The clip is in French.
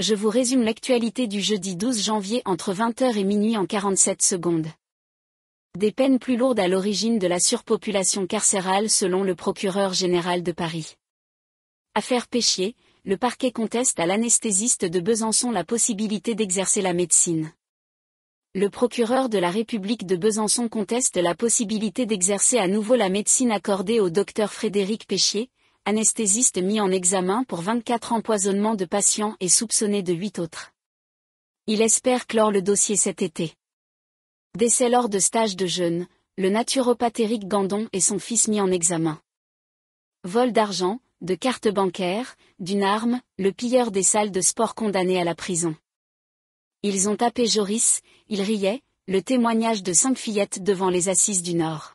je vous résume l'actualité du jeudi 12 janvier entre 20h et minuit en 47 secondes. Des peines plus lourdes à l'origine de la surpopulation carcérale selon le procureur général de Paris. Affaire Péchier, le parquet conteste à l'anesthésiste de Besançon la possibilité d'exercer la médecine. Le procureur de la République de Besançon conteste la possibilité d'exercer à nouveau la médecine accordée au docteur Frédéric Péchier, anesthésiste mis en examen pour 24 empoisonnements de patients et soupçonné de 8 autres. Il espère clore le dossier cet été. Décès lors de stage de jeûne, le naturopathe Gandon et son fils mis en examen. Vol d'argent, de cartes bancaires, d'une arme, le pilleur des salles de sport condamné à la prison. Ils ont tapé Joris, il riait, le témoignage de cinq fillettes devant les assises du Nord.